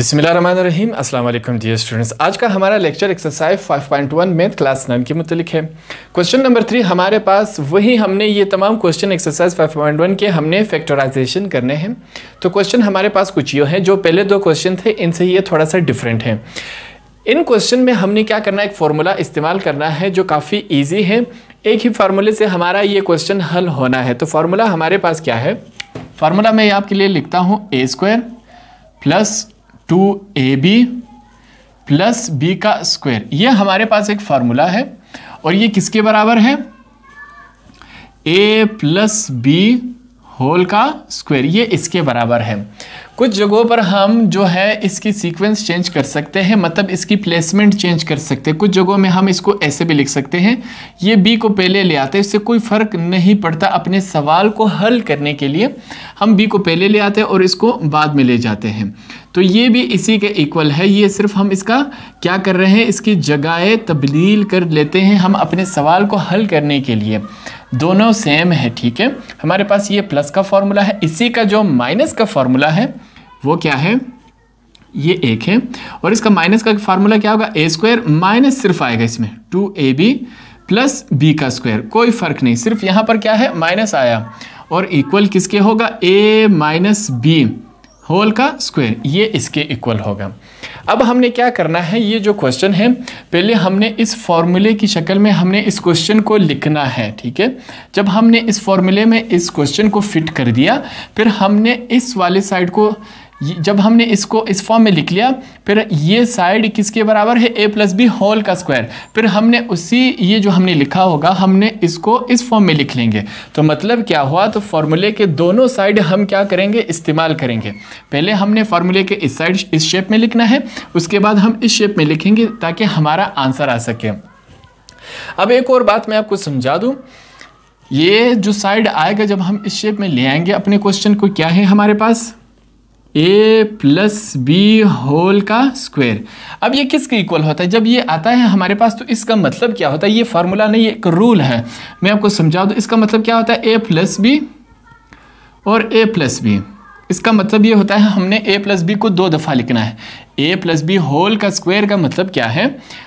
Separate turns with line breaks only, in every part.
बिसमीम अल्लाम dear students आज का हमारा lecture exercise 5.1 math class nine के मुतलिक है क्वेश्चन नंबर थ्री हमारे पास वही हमने ये तमाम क्वेश्चन एक्सरसाइज 5.1 के हमने फैक्टराइजेशन करने हैं तो क्वेश्चन हमारे पास कुछ ये हैं जो पहले दो क्वेश्चन थे इनसे ये थोड़ा सा डिफरेंट है इन क्वेश्चन में हमने क्या करना है एक फार्मूला इस्तेमाल करना है जो काफ़ी ईजी है एक ही फार्मूले से हमारा ये क्वेश्चन हल होना है तो फार्मूला हमारे पास क्या है फार्मूला मैं आपके लिए लिखता हूँ a square plus two a b plus b का स्क्वायर ये हमारे पास एक फार्मूला है और ये किसके बराबर है ए प्लस बी होल का स्क्वायर ये इसके बराबर है कुछ जगहों पर हम जो है इसकी सीक्वेंस चेंज कर सकते हैं मतलब इसकी प्लेसमेंट चेंज कर सकते हैं कुछ जगहों में हम इसको ऐसे भी लिख सकते हैं ये बी को पहले ले आते हैं इससे कोई फ़र्क नहीं पड़ता अपने सवाल को हल करने के लिए हम बी को पहले ले आते हैं और इसको बाद में ले जाते हैं तो ये भी इसी के इक्वल है ये सिर्फ हम इसका क्या कर रहे हैं इसकी जगह तब्दील कर लेते हैं हम अपने सवाल को हल करने के लिए दोनों सेम है ठीक है हमारे पास ये प्लस का फार्मूला है इसी का जो माइनस का फार्मूला है वो क्या है ये एक है और इसका माइनस का फार्मूला क्या होगा ए स्क्वायर माइनस सिर्फ आएगा इसमें two a b plus b का स्क्वायर कोई फ़र्क नहीं सिर्फ यहाँ पर क्या है माइनस आया और इक्वल किसके होगा ए माइनस बी होल का स्क्वायर ये इसके इक्वल होगा अब हमने क्या करना है ये जो क्वेश्चन है पहले हमने इस फॉर्मूले की शक्ल में हमने इस क्वेश्चन को लिखना है ठीक है जब हमने इस फॉर्मूले में इस क्वेश्चन को फिट कर दिया फिर हमने इस वाले साइड को जब हमने इसको इस फॉर्म में लिख लिया फिर ये साइड किसके बराबर है ए प्लस बी होल का स्क्वायर फिर हमने उसी ये जो हमने लिखा होगा हमने इसको इस फॉर्म में लिख लेंगे तो मतलब क्या हुआ तो फॉर्मूले के दोनों साइड हम क्या करेंगे इस्तेमाल करेंगे पहले हमने फार्मूले के इस साइड इस शेप में लिखना है उसके बाद हम इस शेप में लिखेंगे ताकि हमारा आंसर आ सके अब एक और बात मैं आपको समझा दूँ ये जो साइड आएगा जब हम इस शेप में ले आएंगे अपने क्वेश्चन को क्या है हमारे पास ए प्लस बी होल का स्क्वायर अब ये किसके इक्वल होता है जब ये आता है हमारे पास तो इसका मतलब क्या होता है ये फार्मूला नहीं एक रूल है मैं आपको समझा दूँ इसका मतलब क्या होता है ए प्लस बी और ए प्लस बी इसका मतलब ये होता है हमने ए प्लस बी को दो दफ़ा लिखना है ए प्लस बी होल का स्क्वायर का मतलब क्या है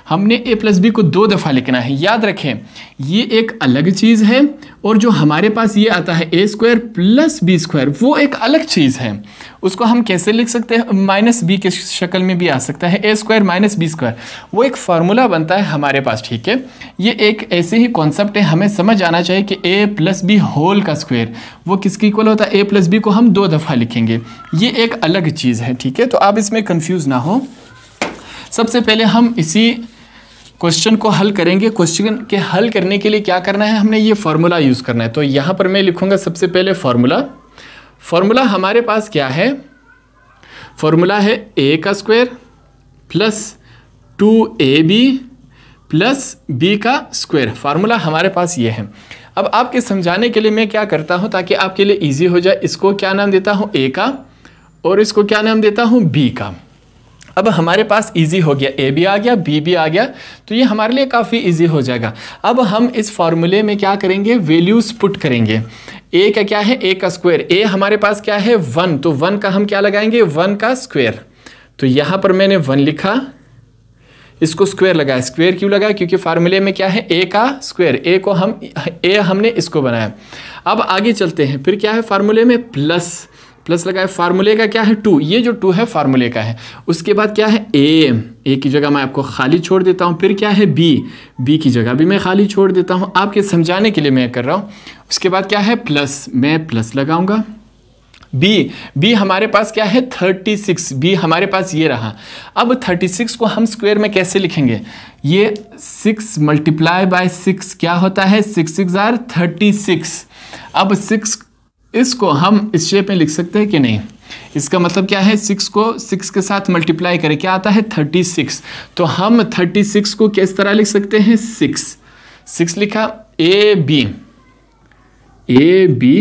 हमने ए प्लस बी को दो दफ़ा लिखना है याद रखें ये एक अलग चीज़ है और जो हमारे पास ये आता है a square plus b square वो एक अलग चीज़ है उसको हम कैसे लिख सकते हैं माइनस बी के शक्ल में भी आ सकता है a square minus b square वो एक फार्मूला बनता है हमारे पास ठीक है ये एक ऐसे ही कॉन्सेप्ट है हमें समझ आना चाहिए कि ए प्लस बी होल का स्क्वायर वो किसके इक्वल होता है ए प्लस बी को हम दो दफ़ा लिखेंगे ये एक अलग चीज़ है ठीक है तो आप इसमें कन्फ्यूज़ ना हो सबसे पहले हम इसी क्वेश्चन को हल करेंगे क्वेश्चन के हल करने के लिए क्या करना है हमने ये फार्मूला यूज़ करना है तो यहाँ पर मैं लिखूँगा सबसे पहले फार्मूला फॉर्मूला हमारे पास क्या है फॉर्मूला है ए का square plus two a b plus b का स्क्वायर फार्मूला हमारे पास ये है अब आपके समझाने के लिए मैं क्या करता हूँ ताकि आपके लिए इजी हो जाए इसको क्या नाम देता हूँ ए का और इसको क्या नाम देता हूँ बी का अब हमारे पास इजी हो गया ए भी आ गया बी भी आ गया तो ये हमारे लिए काफ़ी इजी हो जाएगा अब हम इस फॉर्मूले में क्या करेंगे वैल्यूज़ पुट करेंगे ए का क्या है ए का स्क्वायर ए हमारे पास क्या है वन तो वन का हम क्या लगाएंगे वन का स्क्वायर तो यहाँ पर मैंने वन लिखा इसको स्क्वायर लगाया स्क्वायर क्यों लगाया क्योंकि फार्मूले में क्या है ए का स्क्वायर ए को हम ए हमने इसको बनाया अब आगे चलते हैं फिर क्या है फार्मूले में प्लस प्लस लगाए फार्मूले का क्या है टू ये जो टू है फार्मूले का है उसके बाद क्या है ए ए की जगह मैं आपको खाली छोड़ देता हूँ फिर क्या है बी बी की जगह भी मैं खाली छोड़ देता हूँ आपके समझाने के लिए मैं कर रहा हूँ उसके बाद क्या है प्लस मैं प्लस लगाऊंगा बी बी हमारे पास क्या है थर्टी सिक्स बी हमारे पास ये रहा अब थर्टी सिक्स को हम स्क्वायर में कैसे लिखेंगे ये सिक्स मल्टीप्लाई बाय सिक्स क्या होता है six six are thirty six अब सिक्स इसको हम इस शेप में लिख सकते हैं कि नहीं इसका मतलब क्या है सिक्स को सिक्स के साथ मल्टीप्लाई करें क्या आता है थर्टी सिक्स तो हम थर्टी सिक्स को किस तरह लिख सकते हैं सिक्स सिक्स लिखा ए बी ए बी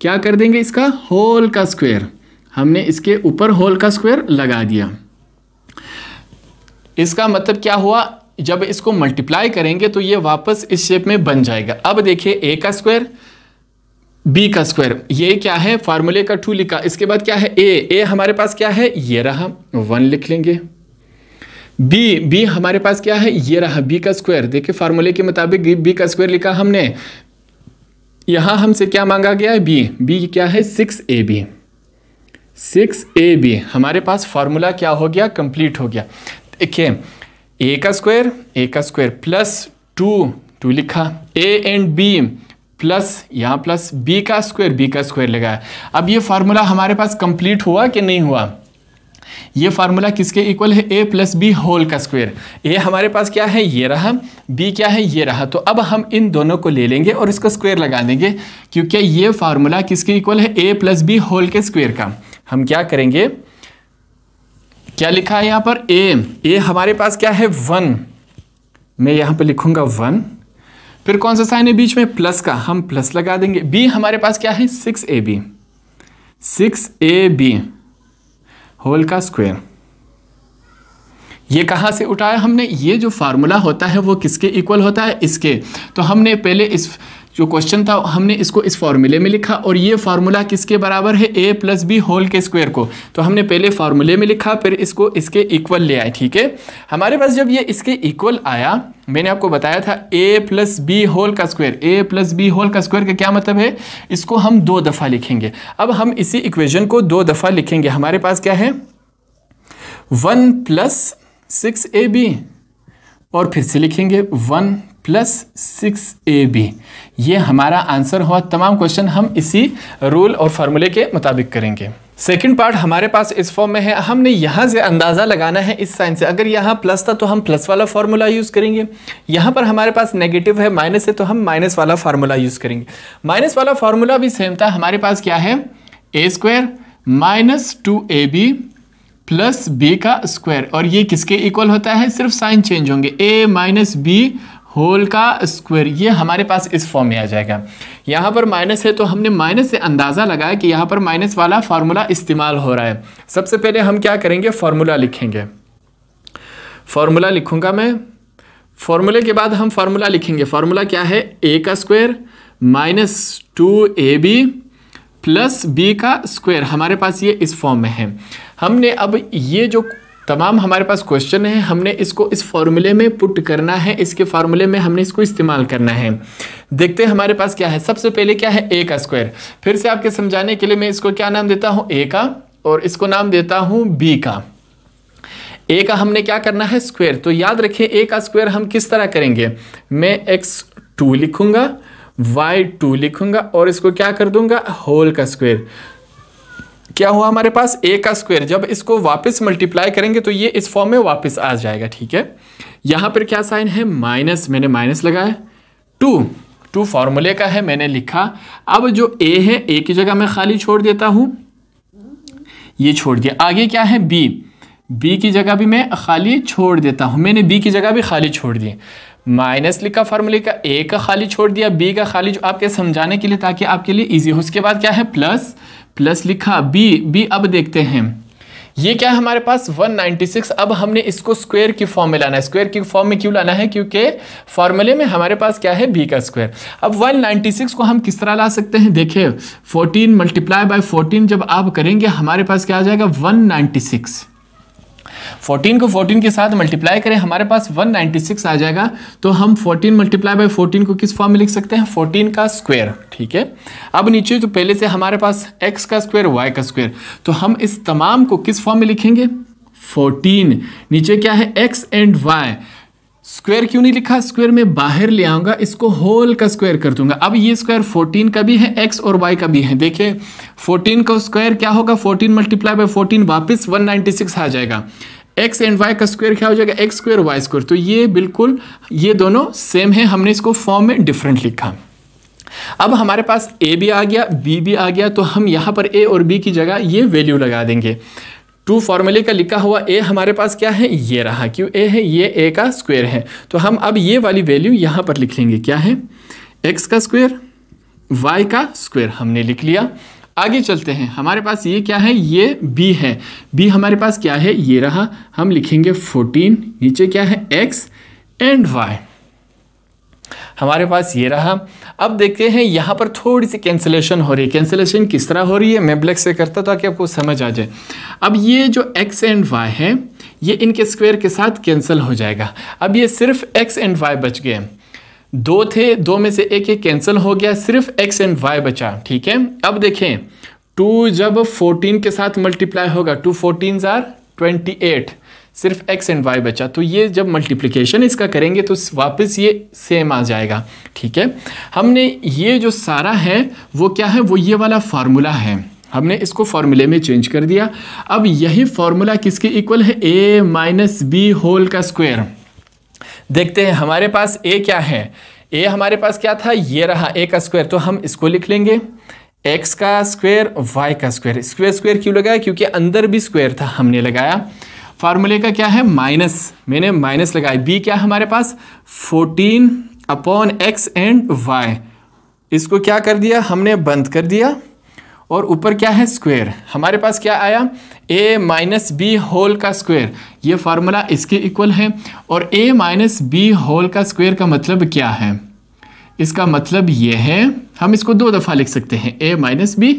क्या कर देंगे इसका होल का स्क्वायर हमने इसके ऊपर होल का स्क्वायर लगा दिया इसका मतलब क्या हुआ जब इसको मल्टीप्लाई करेंगे तो ये वापस इस शेप में बन जाएगा अब देखिए ए का स्क्वायर बी का स्क्वायर ये क्या है फार्मूले का टू लिखा इसके बाद क्या है ए ए हमारे पास क्या है ये रहा वन लिख लेंगे बी बी हमारे पास क्या है ये रहा बी का स्क्वायर देखिए फार्मूले के मुताबिक बी का स्क्वायर लिखा हमने यहां हमसे क्या मांगा गया है बी बी क्या है six a b six a b हमारे पास फार्मूला क्या हो गया कंप्लीट हो गया देखिए ए का स्क्वायर ए का स्क्वायर प्लस टू टू लिखा ए एंड बी प्लस यहाँ प्लस बी का स्क्वायर बी का स्क्वायर लगाया अब ये फार्मूला हमारे पास कंप्लीट हुआ कि नहीं हुआ ये फार्मूला किसके इक्वल है ए प्लस बी होल का स्क्वायर ए हमारे पास क्या है ये रहा बी क्या है ये रहा तो अब हम इन दोनों को ले लेंगे और इसका स्क्वायर लगा देंगे क्योंकि ये फार्मूला किसके इक्वल है ए प्लस बी होल के स्क्वायर का हम क्या करेंगे क्या लिखा है यहां पर ए ए हमारे पास क्या है वन मैं यहां पर लिखूंगा वन फिर कौन सा साइन है बीच में प्लस का हम प्लस लगा देंगे बी हमारे पास क्या है six a b six a b whole का स्क्वेयर ये कहां से उठाया हमने ये जो फार्मूला होता है वो किसके इक्वल होता है इसके तो हमने पहले इस जो क्वेश्चन था हमने इसको इस फार्मूले में लिखा और ये फार्मूला किसके बराबर है ए प्लस बी होल के स्क्वायर को तो हमने पहले फार्मूले में लिखा फिर इसको इसके इक्वल ले आए ठीक है हमारे पास जब ये इसके इक्वल आया मैंने आपको बताया था ए प्लस बी होल का square a plus b whole का स्क्वायर का क्या मतलब है इसको हम दो दफ़ा लिखेंगे अब हम इसी इक्वेजन को दो दफ़ा लिखेंगे हमारे पास क्या है one plus six a b और फिर से लिखेंगे one plus six a b ये हमारा आंसर हुआ तमाम क्वेश्चन हम इसी रूल और फार्मूले के मुताबिक करेंगे सेकेंड पार्ट हमारे पास इस फॉर्म में है हमने यहाँ से अंदाज़ा लगाना है इस साइन से अगर यहाँ प्लस था तो हम प्लस वाला फार्मूला यूज़ करेंगे यहाँ पर हमारे पास नेगेटिव है माइनस है तो हम माइनस वाला फार्मूला यूज़ करेंगे माइनस वाला फार्मूला भी सेम था हमारे पास क्या है a square minus two a b plus b का स्क्वायर और ये किसके इक्वल होता है सिर्फ साइन चेंज होंगे ए माइनस बी होल का स्क्वायर ये हमारे पास इस फॉर्म में आ जाएगा यहाँ पर माइनस है तो हमने माइनस से अंदाज़ा लगाया कि यहाँ पर माइनस वाला फार्मूला इस्तेमाल हो रहा है सबसे पहले हम क्या करेंगे फार्मूला लिखेंगे फार्मूला लिखूंगा मैं फार्मूले के बाद हम फार्मूला लिखेंगे फार्मूला क्या है ए का square minus two a b plus b का स्क्वायर हमारे पास ये इस फॉर्म में है हमने अब ये जो तमाम हमारे पास क्वेश्चन है हमने इसको इस फॉर्मूले में पुट करना है इसके फार्मूले में हमने इसको इस्तेमाल करना है देखते हैं हमारे पास क्या है सबसे पहले क्या है ए का स्क्वायर फिर से आपके समझाने के लिए मैं इसको क्या नाम देता हूँ ए का और इसको नाम देता हूँ बी का ए का हमने क्या करना है स्क्वायर तो याद रखें ए का स्क्वायर हम किस तरह करेंगे मैं एक्स टू लिखूँगा वाई टू लिखूँगा और इसको क्या कर दूंगा होल का स्क्वेयर क्या हुआ हमारे पास ए का स्क्वायर जब इसको वापस मल्टीप्लाई करेंगे तो ये इस फॉर्म में वापस आ जाएगा ठीक है यहां पर क्या साइन है माइनस मैंने माइनस लगाया टू टू फॉर्मूले का है मैंने लिखा अब जो ए है ए की जगह मैं खाली छोड़ देता हूं ये छोड़ दिया आगे क्या है बी बी की जगह भी मैं खाली छोड़ देता हूं मैंने बी की जगह भी खाली छोड़ दी माइनस लिखा फार्मूले का ए का खाली छोड़ दिया बी का खाली जो आपके समझाने के लिए ताकि आपके लिए इजी हो उसके बाद क्या है प्लस प्लस लिखा बी बी अब देखते हैं ये क्या है हमारे पास 196 अब हमने इसको स्क्वायर की फॉर्म में लाना है स्क्वायर की फॉर्म में क्यों लाना है क्योंकि फॉर्मूले में हमारे पास क्या है बी का स्क्वायर अब 196 को हम किस तरह ला सकते हैं देखिए 14 मल्टीप्लाई बाय 14 जब आप करेंगे हमारे पास क्या आ जाएगा 196 14 को 14 के साथ मल्टीप्लाई करें हमारे पास 196 आ जाएगा तो हम 14 मल्टीप्लाई बाई 14 को किस फॉर्म में लिख सकते हैं 14 का स्क्वायर ठीक है अब नीचे जो तो पहले से हमारे पास x का स्क्वायर y का स्क्वायर तो हम इस तमाम को किस फॉर्म में लिखेंगे 14 नीचे क्या है x एंड y स्क्वायर क्यों नहीं लिखा स्क्वायर में बाहर ले आऊंगा इसको होल का स्क्वायर कर दूंगा अब ये स्क्वायर 14 का भी है x और y का भी है देखिए 14 का स्क्वायर क्या होगा 14 मल्टीप्लाई बाय 14 वापस 196 आ जाएगा एक्स एंड वाई का स्क्वायर क्या हो जाएगा एक्स स्क्वायर वाई स्क्वायर तो ये बिल्कुल ये दोनों सेम है हमने इसको फॉर्म में डिफरेंट लिखा अब हमारे पास ए भी आ गया बी भी आ गया तो हम यहाँ पर ए और बी की जगह ये वैल्यू लगा देंगे टू फॉर्मूले का लिखा हुआ ए हमारे पास क्या है ये रहा क्यों ए है ये ए का स्क्वायर है तो हम अब ये वाली वैल्यू यहाँ पर लिख लेंगे क्या है एक्स का स्क्वायर वाई का स्क्वायर हमने लिख लिया आगे चलते हैं हमारे पास ये क्या है ये बी है बी हमारे पास क्या है ये रहा हम लिखेंगे 14 नीचे क्या है एक्स एंड वाई हमारे पास ये रहा अब देखते हैं यहाँ पर थोड़ी सी कैंसिलेशन हो रही है कैंसिलेशन किस तरह हो रही है मैं ब्लैक से करता ताकि आपको समझ आ जाए अब ये जो एक्स एंड वाई है ये इनके स्क्वायर के साथ कैंसिल हो जाएगा अब ये सिर्फ एक्स एंड वाई बच गए हैं दो थे दो में से एक एक कैंसिल हो गया सिर्फ एक्स एंड वाई बचा ठीक है अब देखें टू जब फोर्टीन के साथ मल्टीप्लाई होगा two fourteen are twenty eight सिर्फ एक्स एंड वाई बचा तो ये जब मल्टीप्लिकेशन इसका करेंगे तो वापस ये सेम आ जाएगा ठीक है हमने ये जो सारा है वो क्या है वो ये वाला फार्मूला है हमने इसको फार्मूले में चेंज कर दिया अब यही फार्मूला किसके इक्वल है ए माइनस बी होल का स्क्वायर देखते हैं हमारे पास ए क्या है ए हमारे पास क्या था ये रहा ए का स्क्वायर तो हम इसको लिख लेंगे एक्स का स्क्वायर वाई का स्क्वायर स्क्वायर स्क्वायर क्यों लगाया क्योंकि अंदर भी स्क्वायर था हमने लगाया फार्मूले का क्या है माइनस मैंने माइनस लगाया बी क्या हमारे पास fourteen upon x and y इसको क्या कर दिया हमने बंद कर दिया और ऊपर क्या है स्क्वायर हमारे पास क्या आया ए माइनस बी होल का स्क्वायर ये फार्मूला इसके इक्वल है और ए माइनस बी होल का स्क्वायर का मतलब क्या है इसका मतलब ये है हम इसको दो दफ़ा लिख सकते हैं ए माइनस बी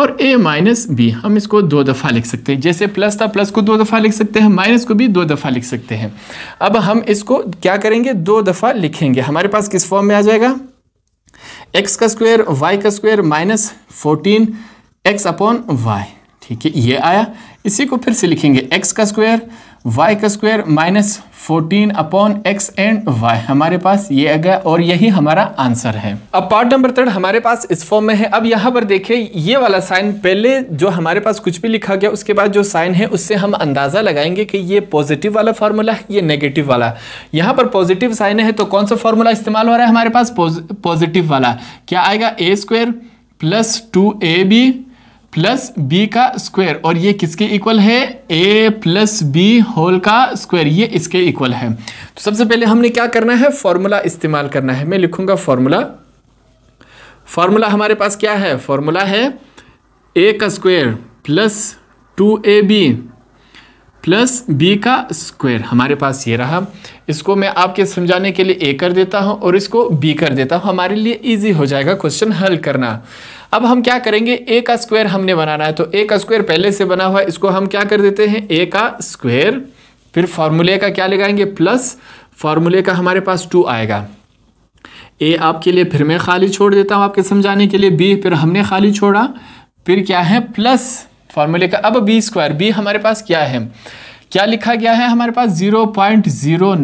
और ए माइनस बी हम इसको दो दफ़ा लिख सकते हैं जैसे प्लस था प्लस को दो दफ़ा लिख सकते हैं माइनस को भी दो दफ़ा लिख सकते हैं अब हम इसको क्या करेंगे दो दफ़ा लिखेंगे हमारे पास किस फॉर्म में आ जाएगा एक्स का स्क्वायर वाई का square minus fourteen x upon y ठीक है ये आया इसी को फिर से लिखेंगे एक्स का स्क्वायर वाई का square minus fourteen upon x and y हमारे पास ये आ गया और यही हमारा आंसर है अब पार्ट नंबर थर्ड हमारे पास इस फॉर्म में है अब यहाँ पर देखिए ये वाला साइन पहले जो हमारे पास कुछ भी लिखा गया उसके बाद जो साइन है उससे हम अंदाज़ा लगाएंगे कि ये पॉजिटिव वाला फार्मूला है ये नेगेटिव वाला यहाँ पर पॉजिटिव साइन है तो कौन सा फार्मूला इस्तेमाल हो रहा है हमारे पास पॉजिटिव वाला क्या आएगा a square plus two a b plus b का स्क्वायर और ये किसके इक्वल है ए प्लस बी होल का स्क्वायर ये इसके इक्वल है तो सबसे पहले हमने क्या करना है फॉर्मूला इस्तेमाल करना है मैं लिखूंगा फॉर्मूला फॉर्मूला हमारे पास क्या है फॉर्मूला है ए का square plus two a b plus b का स्क्वायर हमारे पास ये रहा इसको मैं आपके समझाने के लिए ए कर देता हूँ और इसको बी कर देता हूँ हमारे लिए ईजी हो जाएगा क्वेश्चन हल करना अब हम क्या करेंगे ए का स्क्वायर हमने बनाना है तो ए का स्क्वायर पहले से बना हुआ है इसको हम क्या कर देते हैं ए का स्क्वायर फिर फॉर्मूले का क्या लगाएंगे प्लस फॉर्मूले का हमारे पास टू आएगा ए आपके लिए फिर मैं खाली छोड़ देता हूँ आपके समझाने के लिए बी फिर हमने खाली छोड़ा फिर क्या है प्लस फॉर्मूले का अब बी स्क्वायर बी हमारे पास क्या है क्या लिखा गया है हमारे पास 0.09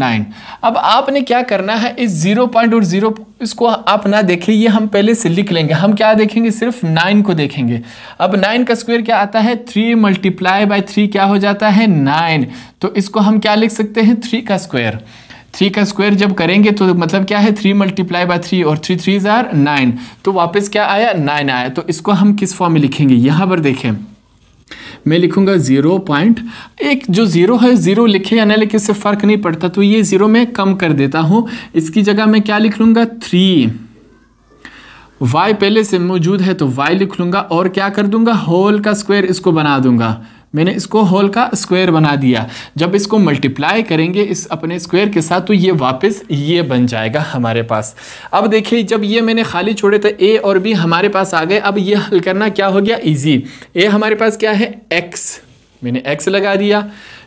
अब आपने क्या करना है इस 0. और 0 इसको आप ना देखें ये हम पहले से लिख लेंगे हम क्या देखेंगे सिर्फ 9 को देखेंगे अब 9 का स्क्वायर क्या आता है 3 मल्टीप्लाई बाई थ्री क्या हो जाता है 9 तो इसको हम क्या लिख सकते हैं 3 का स्क्वायर थ्री का स्क्वायर जब करेंगे तो मतलब क्या है थ्री मल्टीप्लाई बाय थ्री और थ्री थ्री ज़ार नाइन तो वापस क्या आया नाइन आया तो इसको हम किस फॉर्म में लिखेंगे यहाँ पर देखें मैं लिखूंगा ज़ीरो पॉइंट एक जो ज़ीरो है ज़ीरो लिखे या ना लिखे इससे फ़र्क नहीं पड़ता तो ये ज़ीरो मैं कम कर देता हूं इसकी जगह मैं क्या लिख लूंगा थ्री वाई पहले से मौजूद है तो वाई लिख लूंगा और क्या कर दूंगा होल का स्क्वायर इसको बना दूंगा मैंने इसको होल का स्क्वायर बना दिया जब इसको मल्टीप्लाई करेंगे इस अपने स्क्वायर के साथ तो ये वापस ये बन जाएगा हमारे पास अब देखिए जब ये मैंने खाली छोड़े तो ए और बी हमारे पास आ गए अब ये हल करना क्या हो गया इजी ए हमारे पास क्या है एक्स मैंने एक्स लगा दिया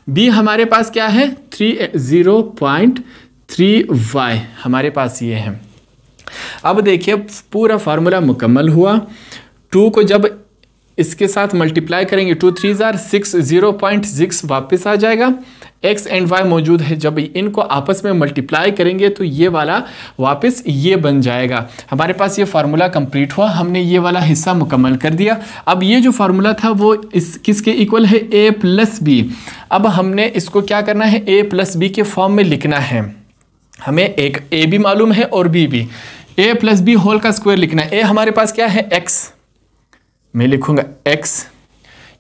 बी हमारे पास क्या है three zero point three y हमारे पास ये है अब देखिए पूरा फार्मूला मुकम्मल हुआ टू को जब इसके साथ मल्टीप्लाई करेंगे two three are six zero point six वापस आ जाएगा एक्स एंड वाई मौजूद है जब इनको आपस में मल्टीप्लाई करेंगे तो ये वाला वापस ये बन जाएगा हमारे पास ये फार्मूला कंप्लीट हुआ हमने ये वाला हिस्सा मुकम्मल कर दिया अब ये जो फार्मूला था वो इस किसके इक्वल है ए प्लस बी अब हमने इसको क्या करना है ए प्लस बी के फॉर्म में लिखना है हमें एक ए भी मालूम है और बी भी ए प्लस बी होल का स्क्वायर लिखना है ए हमारे पास क्या है एक्स मैं लिखूंगा एक्स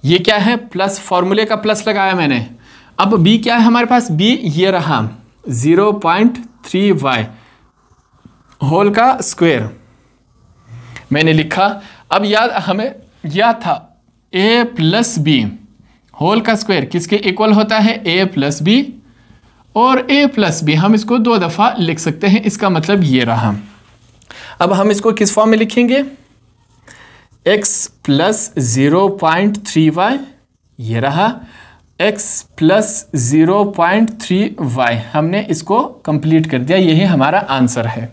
ये क्या है प्लस फॉर्मूले का प्लस लगाया मैंने अब बी क्या है हमारे पास बी ये रहा zero point three y whole का स्क्वायर मैंने लिखा अब याद हमें याद था ए प्लस बी होल का स्क्वायर किसके इक्वल होता है ए प्लस बी और ए प्लस बी हम इसको दो दफ़ा लिख सकते हैं इसका मतलब ये रहा अब हम इसको किस फॉर्म में लिखेंगे x plus zero point three y ये रहा x plus zero point three y हमने इसको कंप्लीट कर दिया यही हमारा आंसर है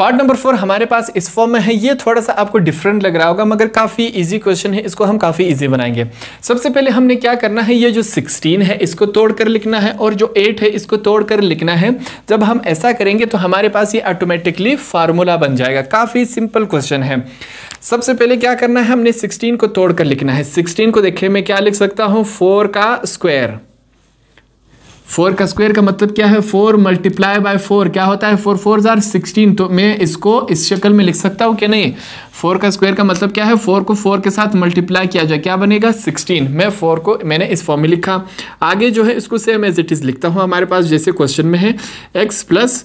पार्ट नंबर फोर हमारे पास इस फॉर्म में है ये थोड़ा सा आपको डिफरेंट लग रहा होगा मगर काफ़ी इजी क्वेश्चन है इसको हम काफ़ी इजी बनाएंगे सबसे पहले हमने क्या करना है ये जो 16 है इसको तोड़कर लिखना है और जो 8 है इसको तोड़कर लिखना है जब हम ऐसा करेंगे तो हमारे पास ये ऑटोमेटिकली फार्मूला बन जाएगा काफ़ी सिंपल क्वेश्चन है सबसे पहले क्या करना है हमने सिक्सटीन को तोड़कर लिखना है सिक्सटीन को देखिए मैं क्या लिख सकता हूँ फोर का स्क्वायर फोर का स्क्वायर का मतलब क्या है फोर मल्टीप्लाई बाय फोर क्या होता है फोर फोर जार सिक्सटीन तो मैं इसको इस शक्ल में लिख सकता हूँ कि नहीं फोर का स्क्वायर का मतलब क्या है फोर को फोर के साथ मल्टीप्लाई किया जाए क्या बनेगा सिक्सटीन मैं फोर को मैंने इस फॉर्म में लिखा आगे जो है इसको सेम एज इट इज़ लिखता हूँ हमारे पास जैसे क्वेश्चन में है x plus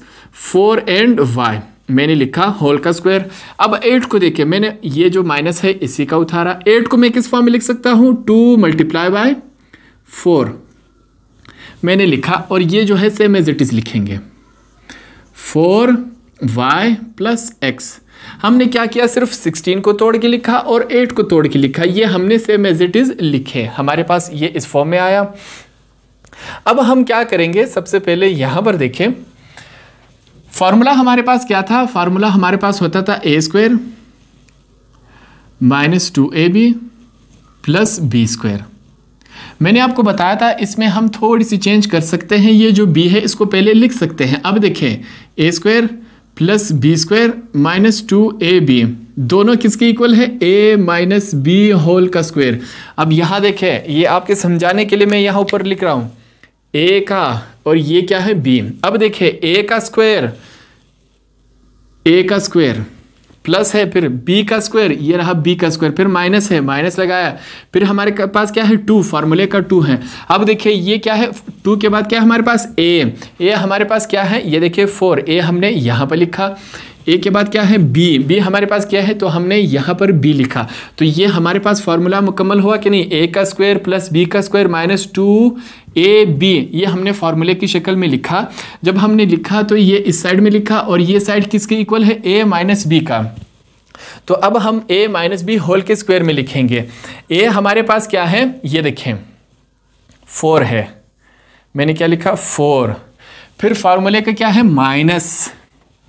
four and y मैंने लिखा होल का स्क्वायर अब एट को देखिए मैंने ये जो माइनस है इसी का उतारा एट को मैं किस फॉर्म में लिख सकता हूँ टू मल्टीप्लाई बाय फोर मैंने लिखा और ये जो है सेम एज इट इज़ लिखेंगे फोर वाई प्लस एक्स हमने क्या किया सिर्फ 16 को तोड़ के लिखा और 8 को तोड़ के लिखा ये हमने सेम एज इट इज़ लिखे हमारे पास ये इस फॉर्म में आया अब हम क्या करेंगे सबसे पहले यहां पर देखें फार्मूला हमारे पास क्या था फार्मूला हमारे पास होता था a square minus two a b plus b square मैंने आपको बताया था इसमें हम थोड़ी सी चेंज कर सकते हैं ये जो बी है इसको पहले लिख सकते हैं अब देखें a square plus b square minus two a b दोनों किसके इक्वल है ए माइनस बी होल का स्क्वायर अब यहाँ देखें ये आपके समझाने के लिए मैं यहाँ ऊपर लिख रहा हूँ ए का और ये क्या है बी अब देखें ए का स्क्वायर ए का स्क्वायर प्लस है फिर बी का स्क्वायर ये रहा बी का स्क्वायर फिर माइनस है माइनस लगाया फिर हमारे पास क्या है टू फार्मूले का टू है अब देखिए ये क्या है टू के बाद क्या है हमारे पास ए ए हमारे पास क्या है ये देखिए फोर ए हमने यहाँ पर लिखा ए के बाद क्या है बी बी हमारे पास क्या है तो हमने यहाँ पर बी लिखा तो ये हमारे पास फार्मूला मुकम्मल हुआ कि नहीं ए का स्क्वायर प्लस बी का square minus two a b ये हमने फार्मूले की शक्ल में लिखा जब हमने लिखा तो ये इस साइड में लिखा और ये साइड किसके इक्वल है ए माइनस बी का तो अब हम ए माइनस बी होल के स्क्वायर में लिखेंगे ए हमारे पास क्या है ये देखें फोर है मैंने क्या लिखा फोर फिर फार्मूले का क्या है माइनस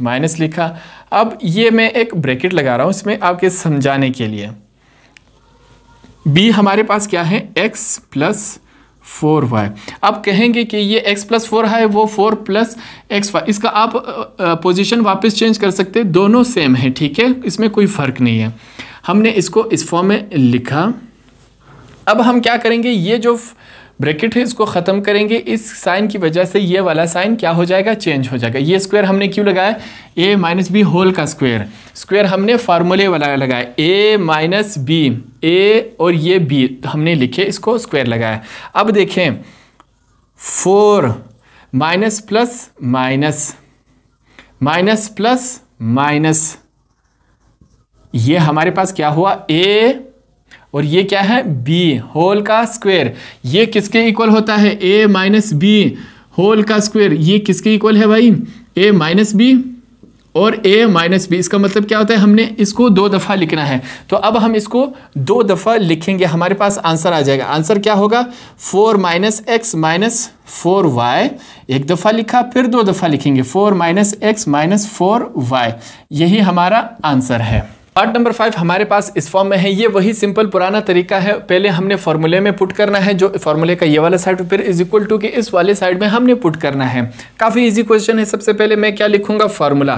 माइनस लिखा अब ये मैं एक ब्रैकेट लगा रहा हूँ इसमें आपके समझाने के लिए बी हमारे पास क्या है एक्स प्लस फोर वाई अब कहेंगे कि ये एक्स प्लस फोर है वो फोर प्लस एक्स वाई इसका आप पोजीशन वापस चेंज कर सकते हैं दोनों सेम है ठीक है इसमें कोई फ़र्क नहीं है हमने इसको इस फॉर्म में लिखा अब हम क्या करेंगे ये जो ब्रैकेट है इसको ख़त्म करेंगे इस साइन की वजह से ये वाला साइन क्या हो जाएगा चेंज हो जाएगा ये स्क्वायर हमने क्यों लगाया ए माइनस बी होल का स्क्वायर स्क्वायर हमने फार्मूले वाला लगाया ए माइनस बी ए और ये बी तो हमने लिखे इसको स्क्वायर लगाया अब देखें four minus plus minus minus plus minus ये हमारे पास क्या हुआ ए और ये क्या है b होल का स्क्वायर ये किसके इक्वल होता है a माइनस बी होल का स्क्वायर ये किसके इक्वल है भाई a माइनस बी और a माइनस बी इसका मतलब क्या होता है हमने इसको दो दफ़ा लिखना है तो अब हम इसको दो दफ़ा लिखेंगे हमारे पास आंसर आ जाएगा आंसर क्या होगा four minus x minus four y एक दफ़ा लिखा फिर दो दफ़ा लिखेंगे four minus x minus four y यही हमारा आंसर है पार्ट नंबर फाइव हमारे पास इस फॉर्म में है ये वही सिंपल पुराना तरीका है पहले हमने फॉर्मूले में पुट करना है जो फॉर्मूले का ये वाला साइड फिर इज इक्वल टू कि इस वाले साइड में हमने पुट करना है काफ़ी इजी क्वेश्चन है सबसे पहले मैं क्या लिखूंगा फार्मूला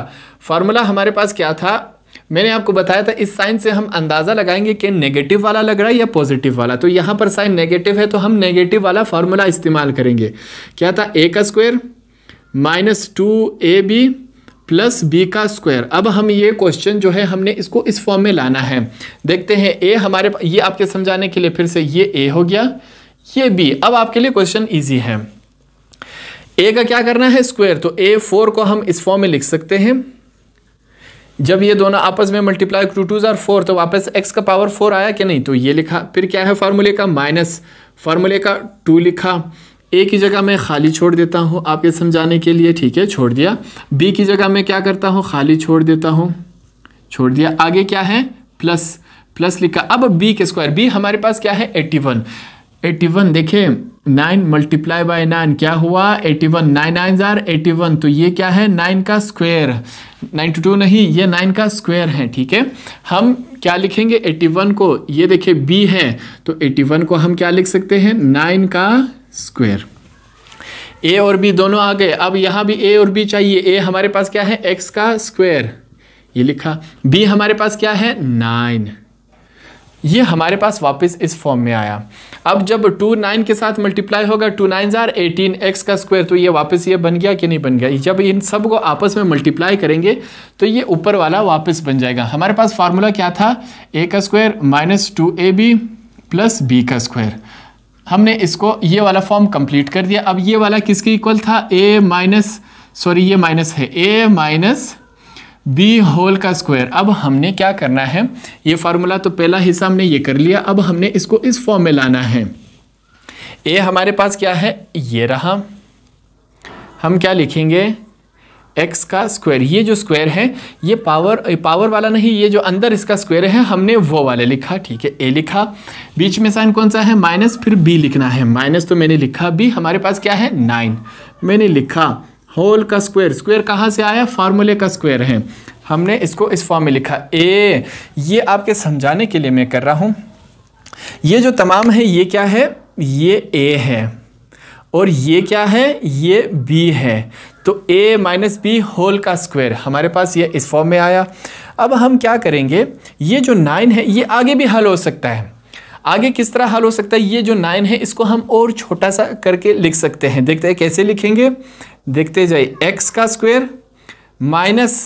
फार्मूला हमारे पास क्या था मैंने आपको बताया था इस साइन से हम अंदाज़ा लगाएंगे कि नेगेटिव वाला लग रहा है या पॉजिटिव वाला तो यहाँ पर साइन नेगेटिव है तो हम नेगेटिव वाला फार्मूला इस्तेमाल करेंगे क्या था ए का square minus two a b plus b का स्क्वायर अब हम ये क्वेश्चन जो है हमने इसको इस फॉर्म में लाना है देखते हैं ए हमारे ये आपके समझाने के लिए फिर से ये ए हो गया ये बी अब आपके लिए क्वेश्चन ईजी है ए का क्या करना है स्क्वायर तो ए फोर को हम इस फॉर्म में लिख सकते हैं जब ये दोनों आपस में मल्टीप्लाई टू टू ज़ार फोर तो वापस एक्स का पावर फोर आया कि नहीं तो ये लिखा फिर क्या है फार्मूले का माइनस फार्मूले का टू लिखा ए की जगह मैं खाली छोड़ देता हूँ आपके समझाने के लिए ठीक है छोड़ दिया बी की जगह मैं क्या करता हूँ खाली छोड़ देता हूँ छोड़ दिया आगे क्या है प्लस प्लस लिखा अब बी के स्क्वायर बी हमारे पास क्या है एट्टी वन एट्टी वन देखे नाइन मल्टीप्लाई बाय नाइन क्या हुआ eighty one nine nine are eighty one तो ये क्या है नाइन का स्क्वायर नाइन्टी टू नहीं ये नाइन का स्क्वायर है ठीक है हम क्या लिखेंगे एटी वन को ये देखिए बी है तो एट्टी वन को हम क्या लिख सकते हैं नाइन का स्क्वेयर ए और बी दोनों आ गए अब यहाँ भी ए और बी चाहिए ए हमारे पास क्या है एक्स का स्क्वेयर ये लिखा बी हमारे पास क्या है नाइन ये हमारे पास वापस इस फॉर्म में आया अब जब टू नाइन के साथ मल्टीप्लाई होगा two nine are eighteen x का स्क्वायर तो ये वापस ये बन गया कि नहीं बन गया जब इन सब को आपस में मल्टीप्लाई करेंगे तो ये ऊपर वाला वापस बन जाएगा हमारे पास फार्मूला क्या था ए का square minus two a b plus b का स्क्वायर हमने इसको ये वाला फॉर्म कंप्लीट कर दिया अब ये वाला किसके इक्वल था ए माइनस सॉरी ये माइनस है ए माइनस बी होल का स्क्वायर अब हमने क्या करना है ये फार्मूला तो पहला हिस्सा हमने ये कर लिया अब हमने इसको इस फॉर्म में लाना है ए हमारे पास क्या है ये रहा हम क्या लिखेंगे एक्स का स्क्वायर ये जो स्क्वायर है ये पावर पावर वाला नहीं ये जो अंदर इसका स्क्वायर है हमने वो वाले लिखा ठीक है ए लिखा बीच में साइन कौन सा है माइनस फिर बी लिखना है माइनस तो मैंने लिखा बी हमारे पास क्या है नाइन मैंने लिखा होल का स्क्वायर स्क्वायर कहाँ से आया फार्मूले का स्क्वायर है हमने इसको इस फॉर्म में लिखा ए ये आपके समझाने के लिए मैं कर रहा हूँ ये जो तमाम है ये क्या है ये ए है और ये क्या है ये b है तो a माइनस बी होल का स्क्वायर हमारे पास ये इस फॉर्म में आया अब हम क्या करेंगे ये जो नाइन है ये आगे भी हल हो सकता है आगे किस तरह हल हो सकता है ये जो नाइन है इसको हम और छोटा सा करके लिख सकते हैं देखते हैं कैसे लिखेंगे देखते जाए एक्स का स्क्वायर माइनस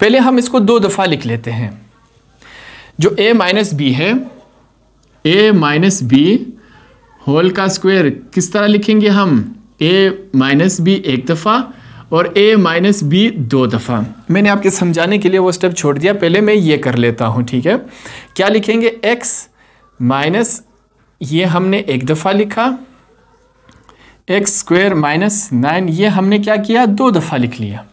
पहले हम इसको दो दफ़ा लिख लेते हैं जो a माइनस बी है a माइनस बी होल का स्क्वायर किस तरह लिखेंगे हम ए माइनस बी एक दफ़ा और ए माइनस बी दो दफ़ा मैंने आपके समझाने के लिए वो स्टेप छोड़ दिया पहले मैं ये कर लेता हूँ ठीक है क्या लिखेंगे एक्स माइनस ये हमने एक दफ़ा लिखा एक्स स्क्वेयर माइनस नाइन ये हमने क्या किया दो दफ़ा लिख लिया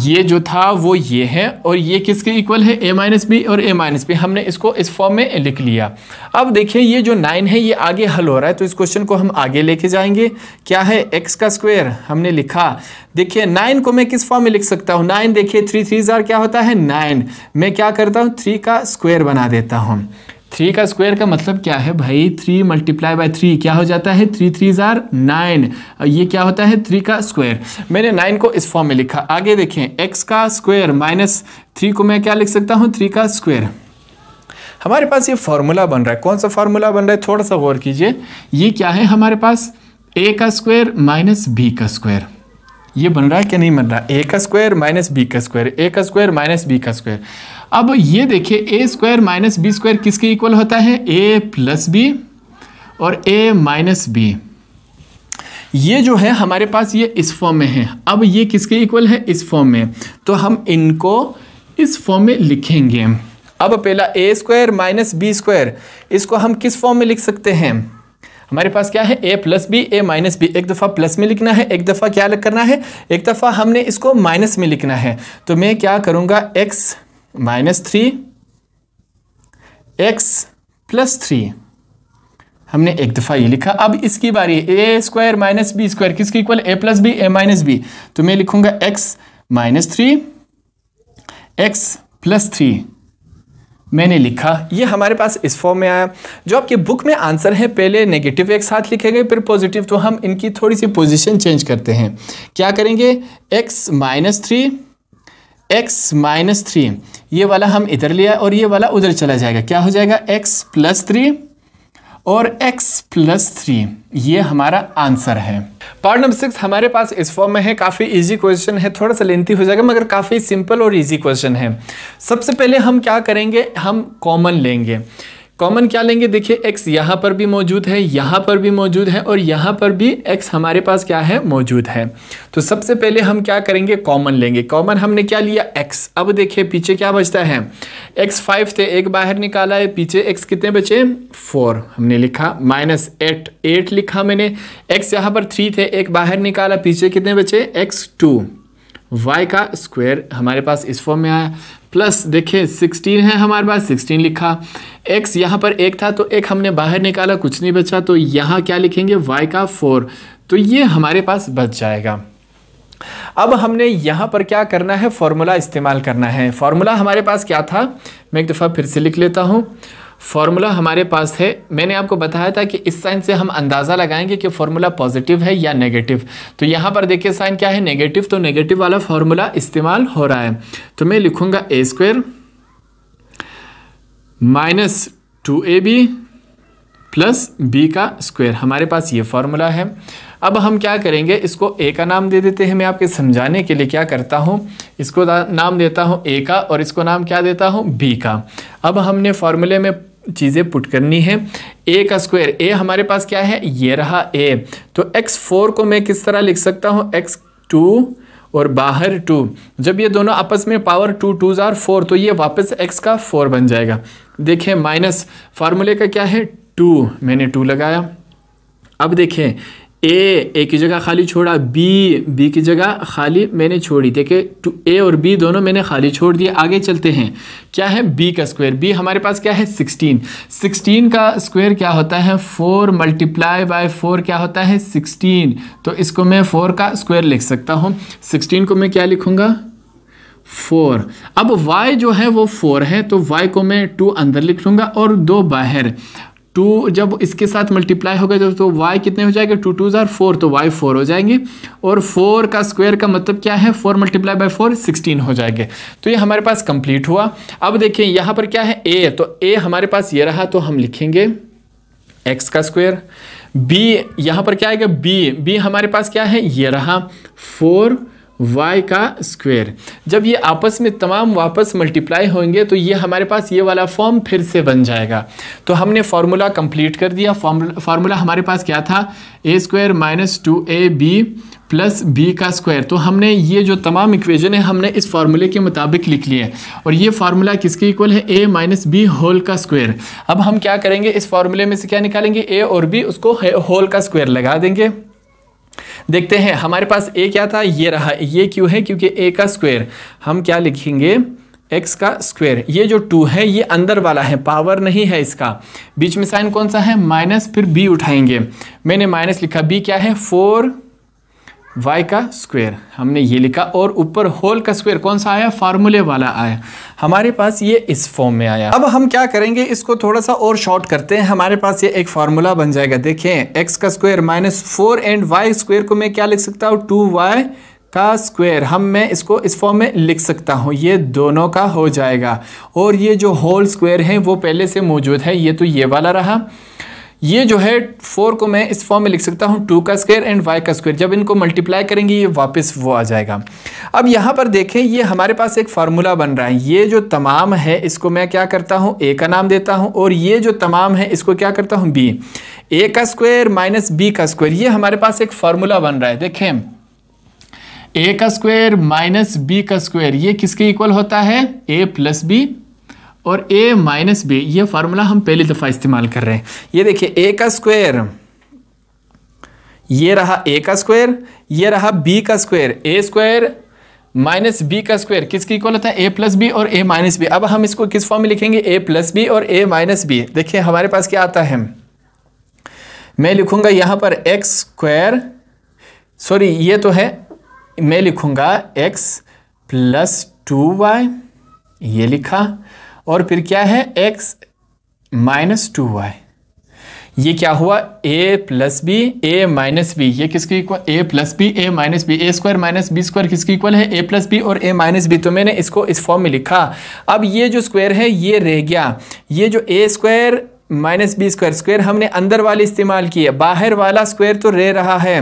ये जो था वो ये है और ये किसके इक्वल है ए माइनस बी और ए माइनस बी हमने इसको इस फॉर्म में लिख लिया अब देखिए ये जो नाइन है ये आगे हल हो रहा है तो इस क्वेश्चन को हम आगे लेके जाएंगे क्या है एक्स का स्क्वायर हमने लिखा देखिए नाइन को मैं किस फॉर्म में लिख सकता हूँ नाइन देखिए थ्री थ्री ज़ार क्या होता है नाइन मैं क्या करता हूँ थ्री का स्क्वेयर बना देता हूँ थ्री का स्क्वायर का मतलब क्या है भाई थ्री मल्टीप्लाई बाय थ्री क्या हो जाता है थ्री थ्री ज़ार नाइन ये क्या होता है थ्री का स्क्वायर मैंने नाइन को इस फॉर्म में लिखा आगे देखें एक्स का स्क्वायर माइनस थ्री को मैं क्या लिख सकता हूँ थ्री का स्क्वायर हमारे पास ये फॉर्मूला बन रहा है कौन सा फॉर्मूला बन रहा है थोड़ा सा गौर कीजिए ये क्या है हमारे पास ए का स्क्वायर माइनस बी का स्क्वायर ये बन रहा है क्या नहीं बन रहा ए का स्क्वायर माइनस बी का स्क्वायर ए का स्क्वायर माइनस बी का स्क्वायर अब ये देखिए a square minus b square किसके इक्वल होता है ए प्लस बी और ए माइनस बी ये जो है हमारे पास ये इस फॉर्म में है अब ये किसके इक्वल है इस फॉर्म में तो हम इनको इस फॉर्म में लिखेंगे अब पहला a square minus b square इसको हम किस फॉर्म में लिख सकते हैं हमारे पास क्या है a plus b a minus b एक दफ़ा प्लस में लिखना है एक दफ़ा क्या करना है एक दफ़ा हमने इसको माइनस में लिखना है तो मैं क्या करूँगा x minus three x plus three हमने एक दफ़ा ये लिखा अब इसकी बारी a square minus b square किसके equal a plus b a minus b तो मैं लिखूंगा x minus three x plus three मैंने लिखा ये हमारे पास इस फॉर्म में आया जो आपके बुक में आंसर है पहले नेगेटिव एक साथ लिखे गए फिर पॉजिटिव तो हम इनकी थोड़ी सी पोजीशन चेंज करते हैं क्या करेंगे x minus three x minus three ये वाला हम इधर लिया और ये वाला उधर चला जाएगा क्या हो जाएगा एक्स प्लस थ्री और x प्लस थ्री ये हमारा आंसर है पार्ट नंबर सिक्स हमारे पास इस फॉर्म में है काफ़ी इजी क्वेश्चन है थोड़ा सा लेंथी हो जाएगा मगर काफ़ी सिंपल और इजी क्वेश्चन है सबसे पहले हम क्या करेंगे हम कॉमन लेंगे कॉमन क्या लेंगे देखिए एक्स यहाँ पर भी मौजूद है यहाँ पर भी मौजूद है और यहाँ पर भी एक्स हमारे पास क्या है मौजूद है तो सबसे पहले हम क्या करेंगे कॉमन लेंगे कॉमन हमने क्या लिया एक्स अब देखिए पीछे क्या बचता है एक्स फाइव थे एक बाहर निकाला है पीछे एक्स कितने बचे फोर हमने लिखा माइनस एट एट लिखा मैंने एक्स यहाँ पर थ्री थे एक बाहर निकाला पीछे कितने बचे एक्स टू वाई का स्क्वायर हमारे पास इस फॉर्म में आया प्लस देखिए सिक्सटीन है हमारे पास सिक्सटीन लिखा एक्स यहाँ पर एक था तो एक हमने बाहर निकाला कुछ नहीं बचा तो यहाँ क्या लिखेंगे वाई का फोर तो ये हमारे पास बच जाएगा अब हमने यहाँ पर क्या करना है फॉर्मूला इस्तेमाल करना है फॉर्मूला हमारे पास क्या था मैं एक दफ़ा फिर से लिख लेता हूँ फार्मूला हमारे पास है मैंने आपको बताया था कि इस साइन से हम अंदाज़ा लगाएंगे कि फार्मूला पॉजिटिव है या नेगेटिव तो यहाँ पर देखिए साइन क्या है नेगेटिव तो नेगेटिव वाला फार्मूला इस्तेमाल हो रहा है तो मैं लिखूँगा a square minus two a b plus b का स्क्वायर हमारे पास ये फार्मूला है अब हम क्या करेंगे इसको ए का नाम दे देते हैं मैं आपके समझाने के लिए क्या करता हूँ इसको नाम देता हूँ ए का और इसको नाम क्या देता हूँ बी का अब हमने फार्मूले में चीज़ें पुट करनी है ए का स्क्वायर ए हमारे पास क्या है ये रहा ए तो एक्स फोर को मैं किस तरह लिख सकता हूँ एक्स टू और बाहर टू जब ये दोनों आपस में पावर टू टू ज़ार फोर तो ये वापस एक्स का फोर बन जाएगा देखिए माइनस फार्मूले का क्या है टू मैंने टू लगाया अब देखें ए ए की जगह खाली छोड़ा बी बी की जगह खाली मैंने छोड़ी देखिए टू ए और बी दोनों मैंने खाली छोड़ दिए आगे चलते हैं क्या है बी का स्क्वायर बी हमारे पास क्या है सिक्सटीन सिक्सटीन का स्क्वायर क्या होता है फोर मल्टीप्लाई बाय फोर क्या होता है सिक्सटीन तो इसको मैं फोर का स्क्वायर लिख सकता हूँ सिक्सटीन को मैं क्या लिखूँगा फोर अब वाई जो है वो फोर है तो वाई को मैं टू अंदर लिख लूँगा और दो बाहर टू जब इसके साथ मल्टीप्लाई होगा तो वाई तो कितने हो जाएगा टू टू ज़ार फोर तो वाई फोर हो जाएंगे और फोर का स्क्वायर का मतलब क्या है four multiply by four sixteen हो जाएंगे तो ये हमारे पास कंप्लीट हुआ अब देखिए यहाँ पर क्या है ए तो ए हमारे पास ये रहा तो हम लिखेंगे एक्स का स्क्वायर बी यहाँ पर क्या आएगा बी बी हमारे पास क्या है ये रहा फोर y का स्क्वेयर जब ये आपस में तमाम वापस मल्टीप्लाई होंगे तो ये हमारे पास ये वाला फॉर्म फिर से बन जाएगा तो हमने फार्मूला कंप्लीट कर दिया फार्मूला हमारे पास क्या था a square minus two a b plus b का स्क्वायर तो हमने ये जो तमाम इक्वेशन है हमने इस फार्मूले के मुताबिक लिख लिए और ये फार्मूला किसके इक्वल है ए माइनस बी होल का स्क्वायर अब हम क्या करेंगे इस फार्मूले में से क्या निकालेंगे ए और बी उसको होल का स्क्वायर लगा देंगे देखते हैं हमारे पास ए क्या था ये रहा ये क्यों है क्योंकि ए का स्क्वायर हम क्या लिखेंगे एक्स का स्क्वायर ये जो टू है ये अंदर वाला है पावर नहीं है इसका बीच में साइन कौन सा है माइनस फिर बी उठाएंगे मैंने माइनस लिखा बी क्या है फोर y का स्क्वायर हमने ये लिखा और ऊपर होल का स्क्वायर कौन सा आया फार्मूले वाला आया हमारे पास ये इस फॉर्म में आया अब हम क्या करेंगे इसको थोड़ा सा और शॉर्ट करते हैं हमारे पास ये एक फार्मूला बन जाएगा देखें x का square minus four and y square को मैं क्या लिख सकता हूँ टू वाई का स्क्वायर हम मैं इसको इस फॉर्म में लिख सकता हूँ ये दोनों का हो जाएगा और ये जो होल स्क्वायर है वो पहले से मौजूद है ये तो ये वाला रहा ये जो है फोर को मैं इस फॉर्म में लिख सकता हूँ टू का स्क्वायर एंड वाई का स्क्वायर जब इनको मल्टीप्लाई करेंगे ये वापस वो आ जाएगा अब यहाँ पर देखें ये हमारे पास एक फार्मूला बन रहा है ये जो तमाम है इसको मैं क्या करता हूँ ए का नाम देता हूँ और ये जो तमाम है इसको क्या करता हूँ बी ए का स्क्वायर माइनस बी का स्क्वायर ये हमारे पास एक फार्मूला बन रहा है देखें ए का स्क्वायर माइनस बी का स्क्वायर ये किसके इक्वल होता है ए प्लस बी और ए माइनस बी ये फार्मूला हम पहली दफ़ा इस्तेमाल कर रहे हैं ये देखिए ए का स्क्वायर ये रहा ए का स्क्वायर ये रहा बी का square a square minus b का स्क्वायर किसकी इक्वल होता है ए प्लस बी और ए माइनस बी अब हम इसको किस फॉर्म में लिखेंगे ए प्लस बी और ए माइनस बी देखिए हमारे पास क्या आता है मैं लिखूंगा यहां पर एक्स स्क्वायर सॉरी ये तो है मैं लिखूंगा एक्स प्लस टू वाई ये लिखा और फिर क्या है एक्स माइनस टू वाई ये क्या हुआ a plus b a minus b ये किसके equal a plus b a minus b a square minus b square किसके इक्वल है ए प्लस बी और ए माइनस बी तो मैंने इसको इस फॉर्म में लिखा अब ये जो स्क्वायर है ये रह गया ये जो a square minus b square square हमने अंदर वाले इस्तेमाल किए बाहर वाला स्क्वायर तो रह रहा है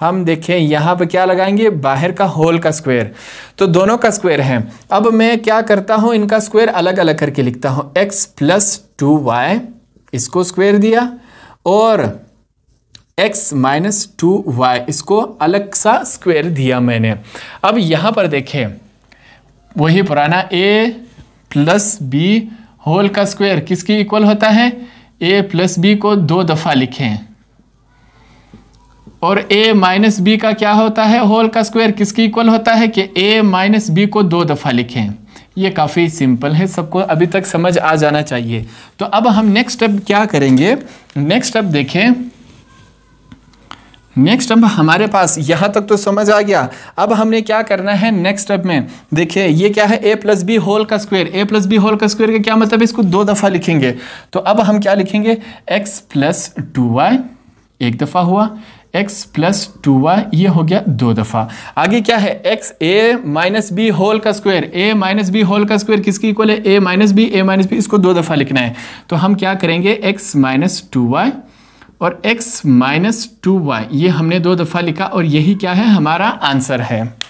हम देखें यहाँ पर क्या लगाएंगे बाहर का होल का स्क्वायर तो दोनों का स्क्वायर है अब मैं क्या करता हूँ इनका स्क्वायर अलग अलग करके लिखता हूँ x प्लस टू वाई इसको स्क्वायर दिया और x माइनस टू वाई इसको अलग सा स्क्वायर दिया मैंने अब यहाँ पर देखें वही पुराना a प्लस बी होल का स्क्वायर किसकी इक्वल होता है a प्लस बी को दो दफ़ा लिखें और a माइनस बी का क्या होता है होल का स्क्वायर किसकी इक्वल होता है कि a माइनस बी को दो दफ़ा लिखें ये काफ़ी सिंपल है सबको अभी तक समझ आ जाना चाहिए तो अब हम नेक्स्ट स्टेप क्या करेंगे नेक्स्ट स्टेप देखें नेक्स्ट अब हमारे पास यहाँ तक तो समझ आ गया अब हमने क्या करना है नेक्स्ट स्टेप में देखिए ये क्या है ए प्लस बी होल का square a plus b whole का स्क्वायर का क्या मतलब इसको दो दफ़ा लिखेंगे तो अब हम क्या लिखेंगे एक्स प्लस टू वाई एक दफ़ा हुआ एक्स प्लस टू वाई ये हो गया दो दफ़ा आगे क्या है x a minus b whole का square a minus b whole का स्क्वायर किसकी इक्वल है a minus b a minus b इसको दो दफ़ा लिखना है तो हम क्या करेंगे एक्स माइनस टू वाई और x माइनस टू वाई ये हमने दो दफ़ा लिखा और यही क्या है हमारा आंसर है